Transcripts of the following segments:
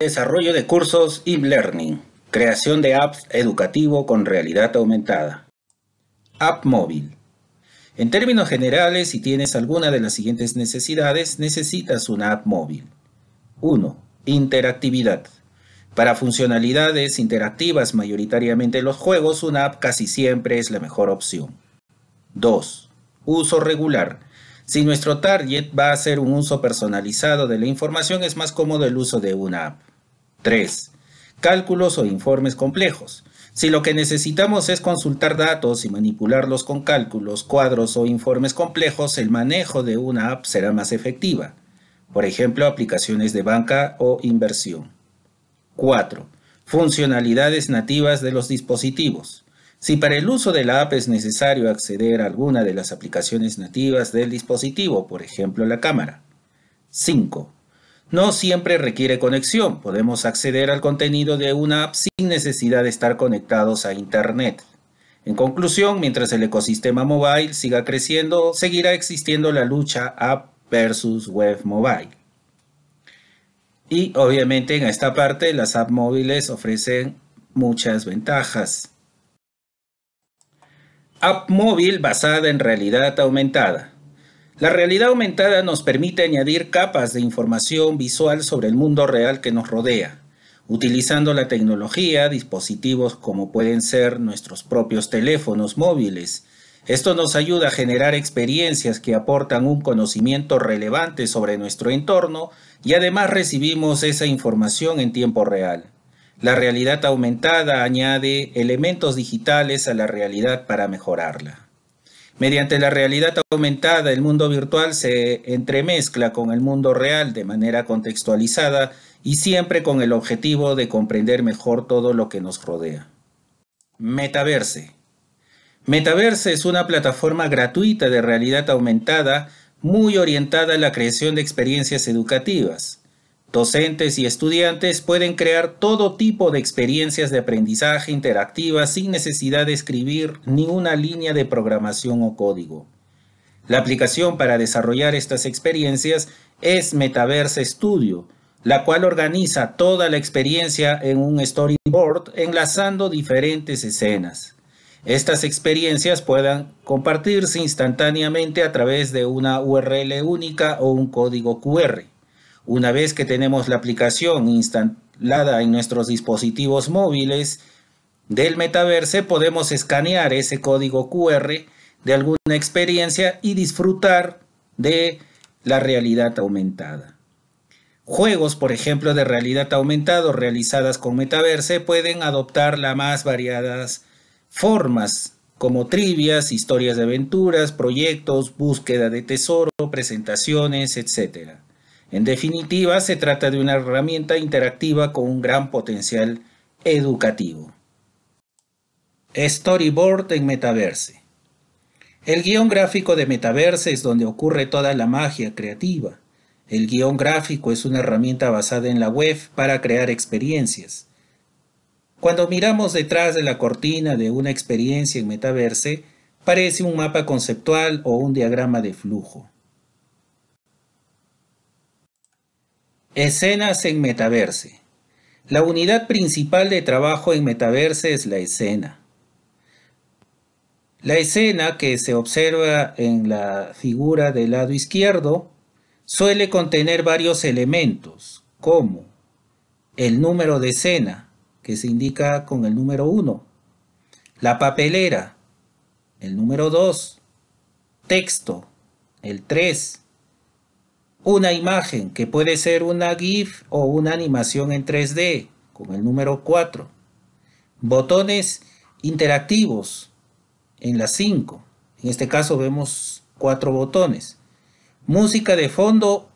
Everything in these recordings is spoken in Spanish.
Desarrollo de cursos e learning. Creación de apps educativo con realidad aumentada. App móvil. En términos generales, si tienes alguna de las siguientes necesidades, necesitas una app móvil. 1. Interactividad. Para funcionalidades interactivas mayoritariamente en los juegos, una app casi siempre es la mejor opción. 2. Uso regular. Si nuestro target va a ser un uso personalizado de la información, es más cómodo el uso de una app. 3. Cálculos o informes complejos. Si lo que necesitamos es consultar datos y manipularlos con cálculos, cuadros o informes complejos, el manejo de una app será más efectiva. Por ejemplo, aplicaciones de banca o inversión. 4. Funcionalidades nativas de los dispositivos. Si para el uso de la app es necesario acceder a alguna de las aplicaciones nativas del dispositivo, por ejemplo la cámara. 5. No siempre requiere conexión, podemos acceder al contenido de una app sin necesidad de estar conectados a Internet. En conclusión, mientras el ecosistema mobile siga creciendo, seguirá existiendo la lucha app versus web mobile. Y obviamente en esta parte las apps móviles ofrecen muchas ventajas app móvil basada en realidad aumentada. La realidad aumentada nos permite añadir capas de información visual sobre el mundo real que nos rodea, utilizando la tecnología, dispositivos como pueden ser nuestros propios teléfonos móviles. Esto nos ayuda a generar experiencias que aportan un conocimiento relevante sobre nuestro entorno y además recibimos esa información en tiempo real. La realidad aumentada añade elementos digitales a la realidad para mejorarla. Mediante la realidad aumentada, el mundo virtual se entremezcla con el mundo real de manera contextualizada y siempre con el objetivo de comprender mejor todo lo que nos rodea. Metaverse. Metaverse es una plataforma gratuita de realidad aumentada muy orientada a la creación de experiencias educativas. Docentes y estudiantes pueden crear todo tipo de experiencias de aprendizaje interactiva sin necesidad de escribir ni una línea de programación o código. La aplicación para desarrollar estas experiencias es Metaverse Studio, la cual organiza toda la experiencia en un storyboard enlazando diferentes escenas. Estas experiencias puedan compartirse instantáneamente a través de una URL única o un código QR. Una vez que tenemos la aplicación instalada en nuestros dispositivos móviles del metaverse, podemos escanear ese código QR de alguna experiencia y disfrutar de la realidad aumentada. Juegos, por ejemplo, de realidad aumentada realizadas con metaverse pueden adoptar las más variadas formas, como trivias, historias de aventuras, proyectos, búsqueda de tesoro, presentaciones, etc. En definitiva, se trata de una herramienta interactiva con un gran potencial educativo. Storyboard en Metaverse. El guión gráfico de Metaverse es donde ocurre toda la magia creativa. El guión gráfico es una herramienta basada en la web para crear experiencias. Cuando miramos detrás de la cortina de una experiencia en metaverse, parece un mapa conceptual o un diagrama de flujo. Escenas en Metaverse. La unidad principal de trabajo en Metaverse es la escena. La escena que se observa en la figura del lado izquierdo suele contener varios elementos, como el número de escena, que se indica con el número 1, la papelera, el número 2, texto, el 3, una imagen que puede ser una GIF o una animación en 3D, con el número 4. Botones interactivos en la 5. En este caso vemos cuatro botones. Música de fondo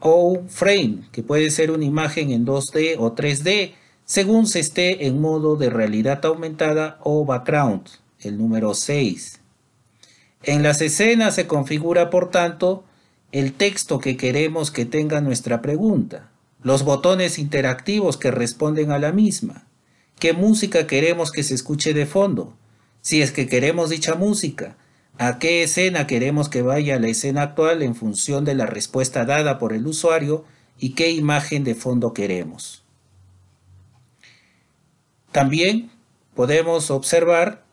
o frame, que puede ser una imagen en 2D o 3D, según se esté en modo de realidad aumentada o background, el número 6. En las escenas se configura, por tanto, el texto que queremos que tenga nuestra pregunta, los botones interactivos que responden a la misma, qué música queremos que se escuche de fondo, si es que queremos dicha música, a qué escena queremos que vaya la escena actual en función de la respuesta dada por el usuario y qué imagen de fondo queremos. También podemos observar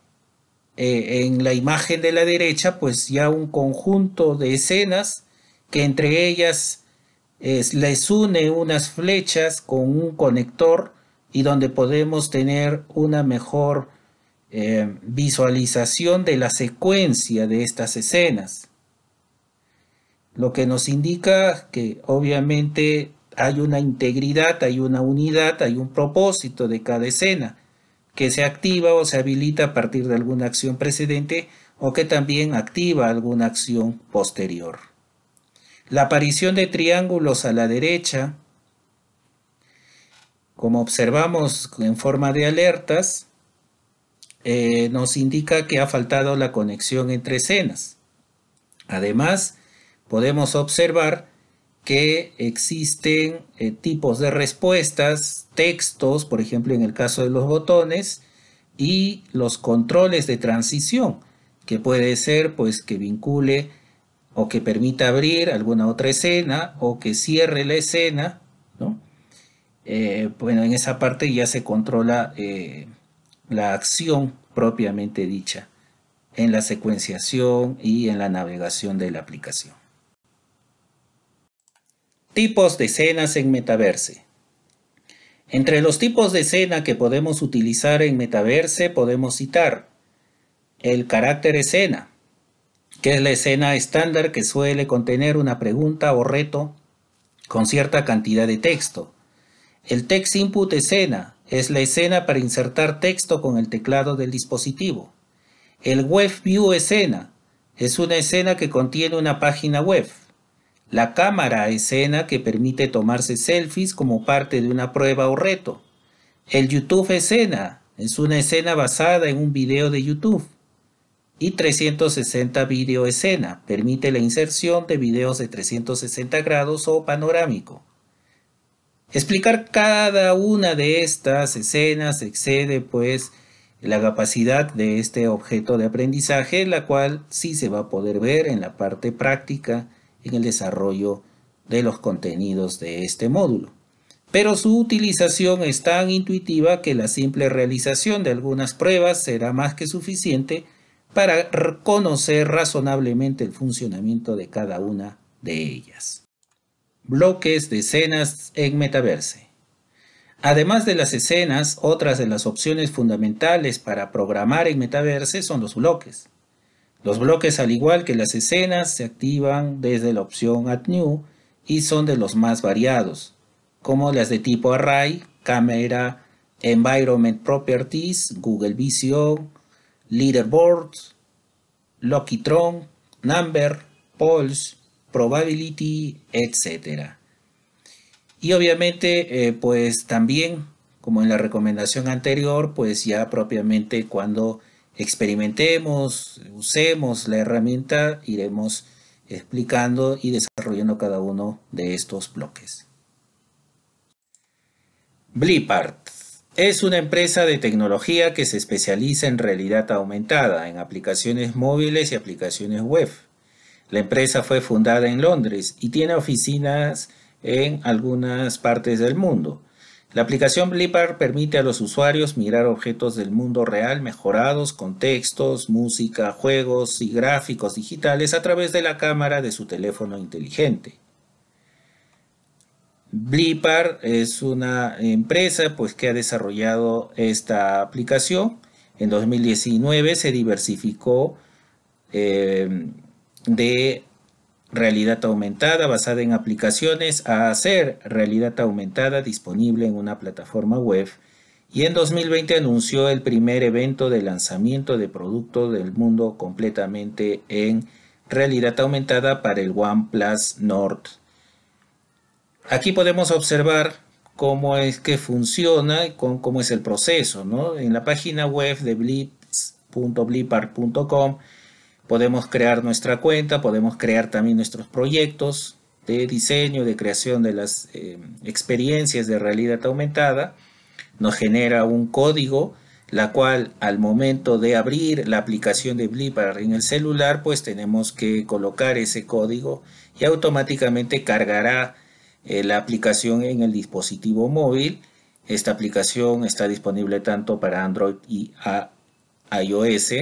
eh, en la imagen de la derecha pues ya un conjunto de escenas que entre ellas les une unas flechas con un conector y donde podemos tener una mejor eh, visualización de la secuencia de estas escenas. Lo que nos indica que obviamente hay una integridad, hay una unidad, hay un propósito de cada escena que se activa o se habilita a partir de alguna acción precedente o que también activa alguna acción posterior. La aparición de triángulos a la derecha, como observamos en forma de alertas, eh, nos indica que ha faltado la conexión entre escenas. Además, podemos observar que existen eh, tipos de respuestas, textos, por ejemplo en el caso de los botones, y los controles de transición, que puede ser pues que vincule o que permita abrir alguna otra escena o que cierre la escena, eh, bueno, en esa parte ya se controla eh, la acción propiamente dicha en la secuenciación y en la navegación de la aplicación. Tipos de escenas en Metaverse. Entre los tipos de escena que podemos utilizar en Metaverse podemos citar el carácter escena, que es la escena estándar que suele contener una pregunta o reto con cierta cantidad de texto. El text input escena es la escena para insertar texto con el teclado del dispositivo. El web view escena es una escena que contiene una página web. La cámara escena que permite tomarse selfies como parte de una prueba o reto. El YouTube escena es una escena basada en un video de YouTube y 360 video escena. Permite la inserción de videos de 360 grados o panorámico. Explicar cada una de estas escenas excede pues la capacidad de este objeto de aprendizaje, la cual sí se va a poder ver en la parte práctica en el desarrollo de los contenidos de este módulo. Pero su utilización es tan intuitiva que la simple realización de algunas pruebas será más que suficiente para conocer razonablemente el funcionamiento de cada una de ellas. Bloques de escenas en Metaverse. Además de las escenas, otras de las opciones fundamentales para programar en Metaverse son los bloques. Los bloques, al igual que las escenas, se activan desde la opción Add New y son de los más variados, como las de tipo Array, Camera, Environment Properties, Google Vision, leaderboard, Lockitron, number, Pulse, probability, etc. Y obviamente, eh, pues también, como en la recomendación anterior, pues ya propiamente cuando experimentemos, usemos la herramienta, iremos explicando y desarrollando cada uno de estos bloques. Blipart. Es una empresa de tecnología que se especializa en realidad aumentada, en aplicaciones móviles y aplicaciones web. La empresa fue fundada en Londres y tiene oficinas en algunas partes del mundo. La aplicación Blippar permite a los usuarios mirar objetos del mundo real mejorados con textos, música, juegos y gráficos digitales a través de la cámara de su teléfono inteligente. Blipar es una empresa pues, que ha desarrollado esta aplicación. En 2019 se diversificó eh, de realidad aumentada basada en aplicaciones a hacer realidad aumentada disponible en una plataforma web. Y en 2020 anunció el primer evento de lanzamiento de producto del mundo completamente en realidad aumentada para el OnePlus Nord Aquí podemos observar cómo es que funciona y cómo es el proceso. En la página web de blips.blipart.com podemos crear nuestra cuenta, podemos crear también nuestros proyectos de diseño, de creación de las eh, experiencias de realidad aumentada. Nos genera un código, la cual al momento de abrir la aplicación de Blipar en el celular, pues tenemos que colocar ese código y automáticamente cargará eh, la aplicación en el dispositivo móvil. Esta aplicación está disponible tanto para Android y iOS.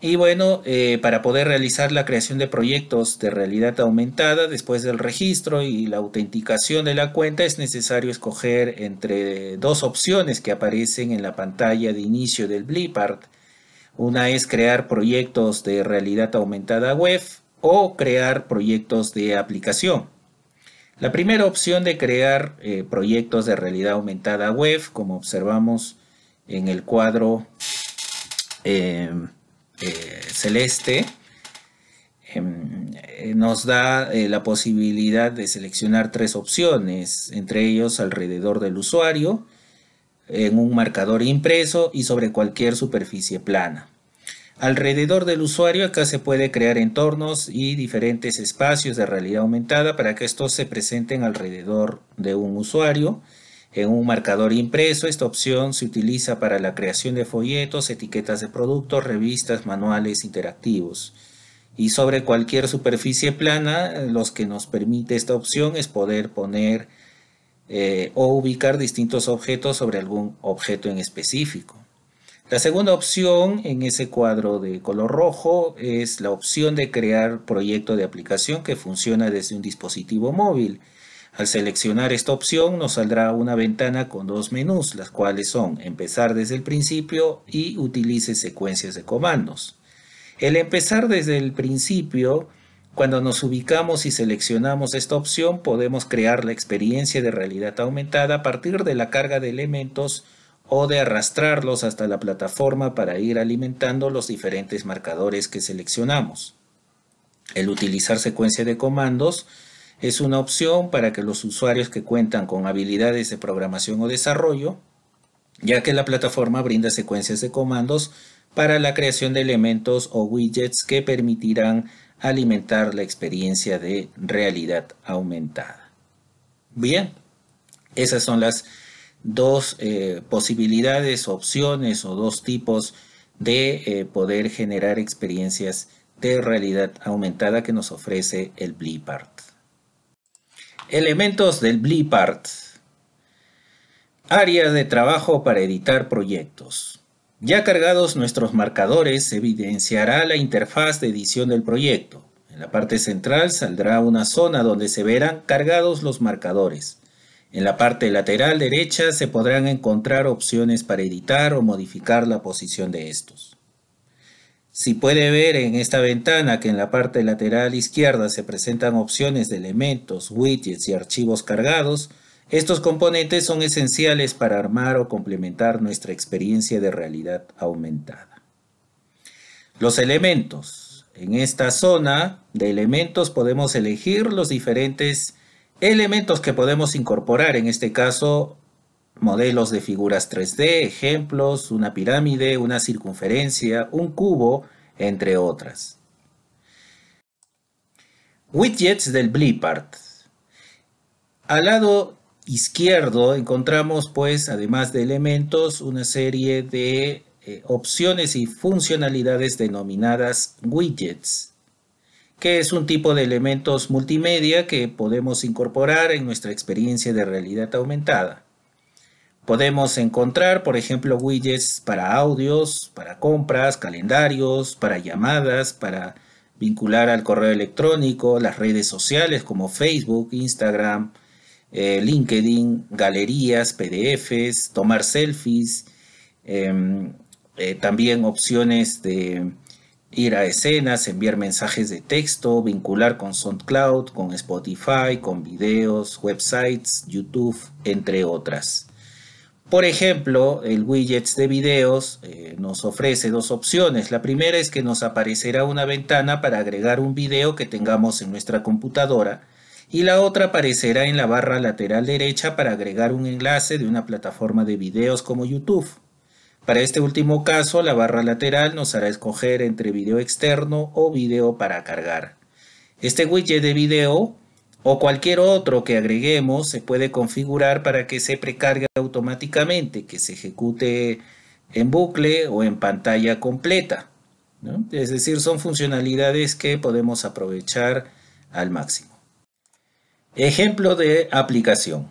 Y bueno, eh, para poder realizar la creación de proyectos de realidad aumentada, después del registro y la autenticación de la cuenta, es necesario escoger entre dos opciones que aparecen en la pantalla de inicio del Blipart. Una es crear proyectos de realidad aumentada web o crear proyectos de aplicación. La primera opción de crear eh, proyectos de realidad aumentada web, como observamos en el cuadro em, eh, celeste, em, eh, nos da la posibilidad de seleccionar tres opciones, entre ellos alrededor del usuario, en un marcador impreso y sobre cualquier superficie plana. Alrededor del usuario acá se puede crear entornos y diferentes espacios de realidad aumentada para que estos se presenten alrededor de un usuario. En un marcador impreso, esta opción se utiliza para la creación de folletos, etiquetas de productos, revistas, manuales interactivos. Y sobre cualquier superficie plana, los que nos permite esta opción es poder poner eh, o ubicar distintos objetos sobre algún objeto en específico. La segunda opción en ese cuadro de color rojo es la opción de crear proyecto de aplicación que funciona desde un dispositivo móvil. Al seleccionar esta opción nos saldrá una ventana con dos menús, las cuales son empezar desde el principio y utilice secuencias de comandos. El empezar desde el principio, cuando nos ubicamos y seleccionamos esta opción, podemos crear la experiencia de realidad aumentada a partir de la carga de elementos o de arrastrarlos hasta la plataforma para ir alimentando los diferentes marcadores que seleccionamos. El utilizar secuencia de comandos es una opción para que los usuarios que cuentan con habilidades de programación o desarrollo, ya que la plataforma brinda secuencias de comandos para la creación de elementos o widgets que permitirán alimentar la experiencia de realidad aumentada. Bien, esas son las dos eh, posibilidades, opciones o dos tipos de eh, poder generar experiencias de realidad aumentada que nos ofrece el Blipart. Elementos del Blipart. Área de trabajo para editar proyectos. Ya cargados nuestros marcadores, se evidenciará la interfaz de edición del proyecto. En la parte central saldrá una zona donde se verán cargados los marcadores. En la parte lateral derecha se podrán encontrar opciones para editar o modificar la posición de estos. Si puede ver en esta ventana que en la parte lateral izquierda se presentan opciones de elementos, widgets y archivos cargados, estos componentes son esenciales para armar o complementar nuestra experiencia de realidad aumentada. Los elementos. En esta zona de elementos podemos elegir los diferentes Elementos que podemos incorporar, en este caso, modelos de figuras 3D, ejemplos, una pirámide, una circunferencia, un cubo, entre otras. Widgets del Blipart. Al lado izquierdo encontramos, pues, además de elementos, una serie de eh, opciones y funcionalidades denominadas widgets que es un tipo de elementos multimedia que podemos incorporar en nuestra experiencia de realidad aumentada. Podemos encontrar, por ejemplo, widgets para audios, para compras, calendarios, para llamadas, para vincular al correo electrónico, las redes sociales como Facebook, Instagram, eh, LinkedIn, galerías, PDFs, tomar selfies, em, eh, también opciones de ir a escenas, enviar mensajes de texto, vincular con SoundCloud, con Spotify, con videos, websites, YouTube, entre otras. Por ejemplo, el widgets de videos eh, nos ofrece dos opciones. La primera es que nos aparecerá una ventana para agregar un video que tengamos en nuestra computadora y la otra aparecerá en la barra lateral derecha para agregar un enlace de una plataforma de videos como YouTube. Para este último caso, la barra lateral nos hará escoger entre video externo o video para cargar. Este widget de video o cualquier otro que agreguemos se puede configurar para que se precargue automáticamente, que se ejecute en bucle o en pantalla completa. Es decir, son funcionalidades que podemos aprovechar al máximo. Ejemplo de aplicación.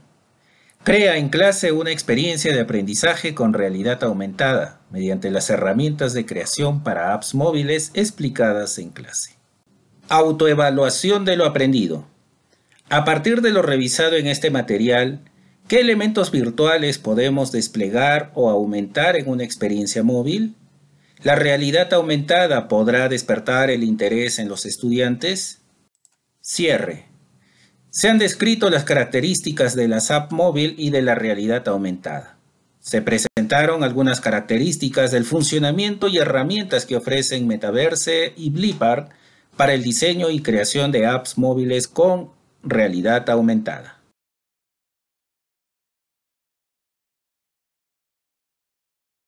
Crea en clase una experiencia de aprendizaje con realidad aumentada mediante las herramientas de creación para apps móviles explicadas en clase. Autoevaluación de lo aprendido. A partir de lo revisado en este material, ¿qué elementos virtuales podemos desplegar o aumentar en una experiencia móvil? ¿La realidad aumentada podrá despertar el interés en los estudiantes? Cierre. Se han descrito las características de las apps móvil y de la realidad aumentada. Se presentaron algunas características del funcionamiento y herramientas que ofrecen Metaverse y Blipart para el diseño y creación de apps móviles con realidad aumentada.